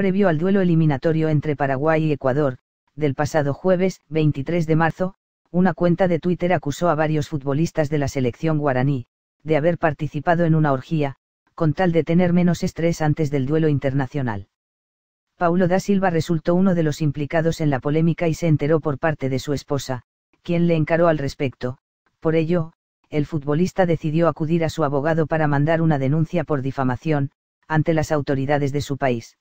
previo al duelo eliminatorio entre Paraguay y Ecuador, del pasado jueves, 23 de marzo, una cuenta de Twitter acusó a varios futbolistas de la selección guaraní, de haber participado en una orgía, con tal de tener menos estrés antes del duelo internacional. Paulo da Silva resultó uno de los implicados en la polémica y se enteró por parte de su esposa, quien le encaró al respecto, por ello, el futbolista decidió acudir a su abogado para mandar una denuncia por difamación, ante las autoridades de su país.